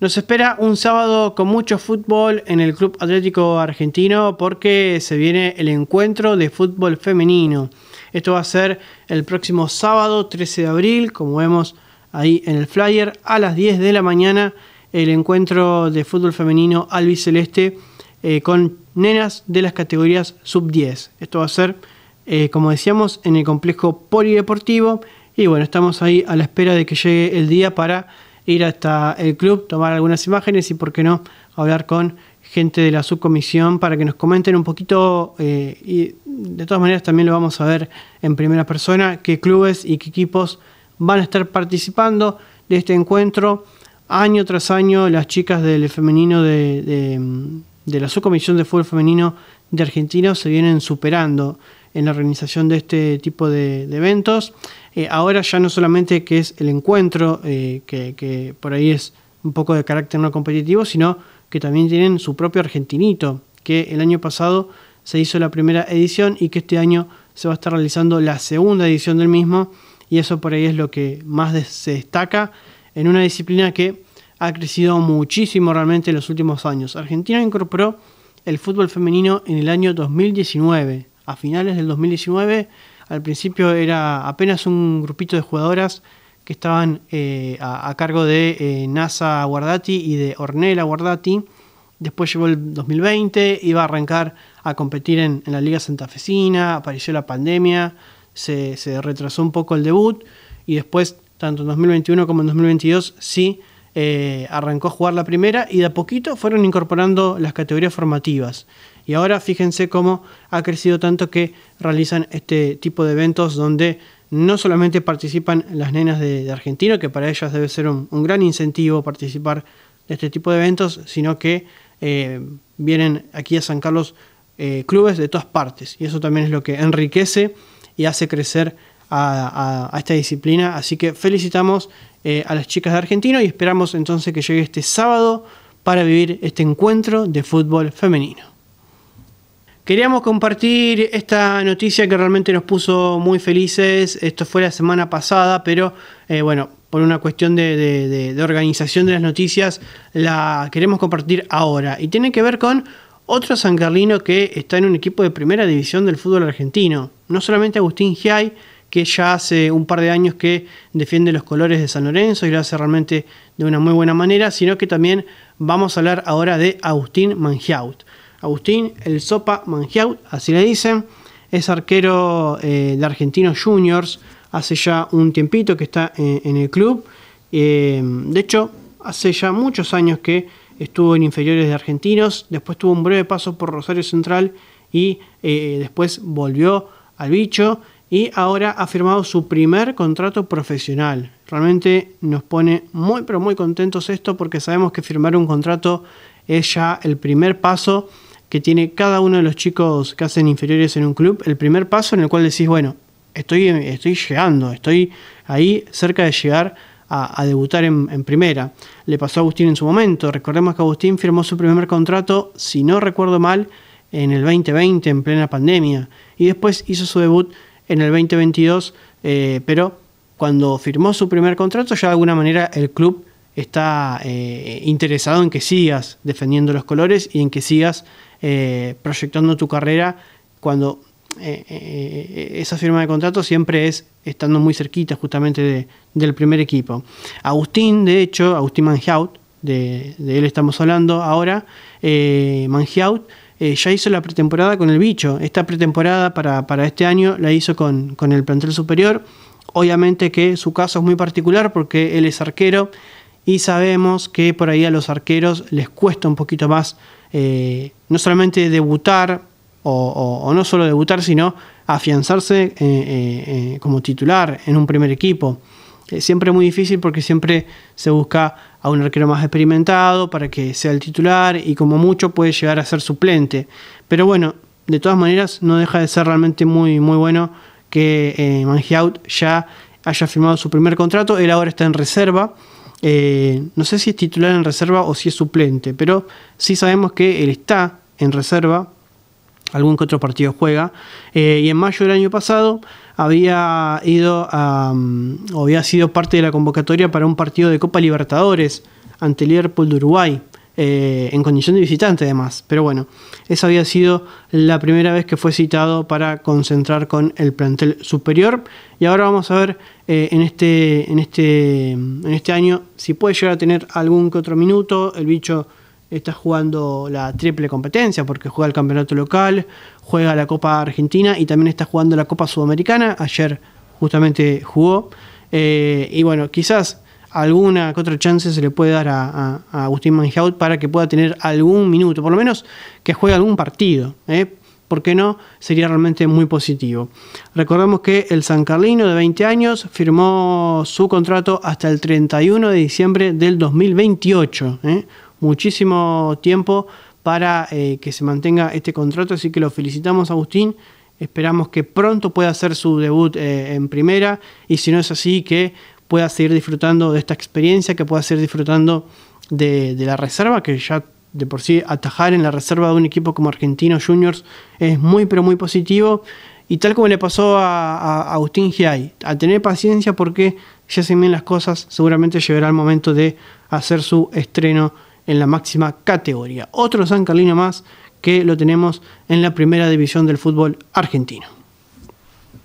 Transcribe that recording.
Nos espera un sábado con mucho fútbol en el Club Atlético Argentino porque se viene el encuentro de fútbol femenino. Esto va a ser el próximo sábado 13 de abril, como vemos ahí en el flyer, a las 10 de la mañana el encuentro de fútbol femenino albiceleste eh, con nenas de las categorías sub 10. Esto va a ser, eh, como decíamos, en el complejo polideportivo y bueno, estamos ahí a la espera de que llegue el día para ir hasta el club, tomar algunas imágenes y, por qué no, hablar con gente de la subcomisión para que nos comenten un poquito eh, y de todas maneras también lo vamos a ver en primera persona, qué clubes y qué equipos van a estar participando de este encuentro. Año tras año las chicas del femenino de, la subcomisión de fútbol femenino de Argentina se vienen superando en la organización de este tipo de eventos. Eh, ahora ya no solamente que es el encuentro, eh, que, por ahí es un poco de carácter no competitivo, sino que también tienen su propio argentinito, que el año pasado se hizo la primera edición y que este año se va a estar realizando la segunda edición del mismo, y eso por ahí es lo que más se destaca en una disciplina que ha crecido muchísimo realmente en los últimos años. Argentina incorporó el fútbol femenino en el año 2019, a finales del 2019 al principio era apenas un grupito de jugadoras que estaban eh, a, cargo de eh, NASA Guardati y de Ornella Guardati. Después llegó el 2020, iba a arrancar a competir en, la Liga Santafesina, apareció la pandemia, se, retrasó un poco el debut y después, tanto en 2021 como en 2022, sí eh, arrancó a jugar la primera y de a poquito fueron incorporando las categorías formativas. Y ahora fíjense cómo ha crecido tanto que realizan este tipo de eventos donde no solamente participan las nenas de, Argentino, Argentina, que para ellas debe ser un, gran incentivo participar de este tipo de eventos, sino que eh, vienen aquí a San Carlos eh, clubes de todas partes. Y eso también es lo que enriquece y hace crecer a, esta disciplina. Así que felicitamos eh, a las chicas de Argentina y esperamos entonces que llegue este sábado para vivir este encuentro de fútbol femenino. Queríamos compartir esta noticia que realmente nos puso muy felices. Esto fue la semana pasada, pero eh, bueno, por una cuestión de, organización de las noticias, la queremos compartir ahora. Y tiene que ver con otro San Carlino que está en un equipo de primera división del fútbol argentino. No solamente Agustín Giai, que ya hace un par de años que defiende los colores de San Lorenzo y lo hace realmente de una muy buena manera, sino que también vamos a hablar ahora de Agustín Mangiaut. Agustín El Sopa Mangiaut, así le dicen. Es arquero eh, de Argentinos Juniors, hace ya un tiempito que está eh, en, el club. Eh, de hecho, hace ya muchos años que estuvo en inferiores de Argentinos, después tuvo un breve paso por Rosario Central y después volvió al bicho y ahora ha firmado su primer contrato profesional. Realmente nos pone muy pero muy contentos esto porque sabemos que firmar un contrato es ya el primer paso que tiene cada uno de los chicos que hacen inferiores en un club, el primer paso en el cual decís, bueno, estoy, estoy llegando, estoy ahí cerca de llegar a, debutar en, primera. Le pasó a Agustín en su momento, recordemos que Agustín firmó su primer contrato, si no recuerdo mal, en el 2020, en plena pandemia, y después hizo su debut en el 2022, eh, pero cuando firmó su primer contrato ya de alguna manera el club está eh, interesado en que sigas defendiendo los colores y en que sigas eh, proyectando tu carrera cuando eh, esa firma de contrato siempre es estando muy cerquita justamente del primer equipo. Agustín, de hecho, Agustín Mangiaut, de, él estamos hablando ahora, Mangiaut, ya hizo la pretemporada con el bicho. Esta pretemporada para, este año la hizo con, con el plantel superior. Obviamente que su caso es muy particular porque él es arquero, y sabemos que por ahí a los arqueros les cuesta un poquito más eh, no solamente debutar o, no solo debutar, sino afianzarse eh, eh, como titular en un primer equipo. siempre muy difícil porque siempre se busca a un arquero más experimentado para que sea el titular y como mucho puede llegar a ser suplente. Pero bueno, de todas maneras no deja de ser realmente muy, muy bueno que Mangiaut ya haya firmado su primer contrato. Él ahora está en reserva eh, no sé si es titular en reserva o si es suplente, pero sí sabemos que él está en reserva, algún que otro partido juega, eh, y en mayo del año pasado había ido a, mm, había sido parte de la convocatoria para un partido de Copa Libertadores ante Liverpool de Uruguay. Eh, en condición de visitante además. Pero bueno, esa había sido la primera vez que fue citado para concentrar con el plantel superior. Y ahora vamos a ver eh, en, este, en, este, en este año si puede llegar a tener algún que otro minuto. El bicho está jugando la triple competencia porque juega el campeonato local, juega la Copa Argentina y también está jugando la Copa Sudamericana. Ayer justamente jugó. Eh, y bueno, quizás alguna otra chance se le puede dar a, Agustín Manjaut para que pueda tener algún minuto, por lo menos que juegue algún partido. ¿eh? ¿Por no? Sería realmente muy positivo. Recordemos que el San Carlino de 20 años firmó su contrato hasta el 31 de diciembre del 2028. ¿eh? Muchísimo tiempo para eh, que se mantenga este contrato, así que lo felicitamos Agustín. Esperamos que pronto pueda hacer su debut eh, en primera y si no es así, que pueda seguir disfrutando de esta experiencia, que pueda seguir disfrutando de, la reserva, que ya de por sí atajar en la reserva de un equipo como Argentino Juniors es muy pero muy positivo. Y tal como le pasó a, Agustín Giai, a tener paciencia porque ya se bien las cosas, seguramente llegará el momento de hacer su estreno en la máxima categoría. Otro San Carlino más que lo tenemos en la primera división del fútbol argentino.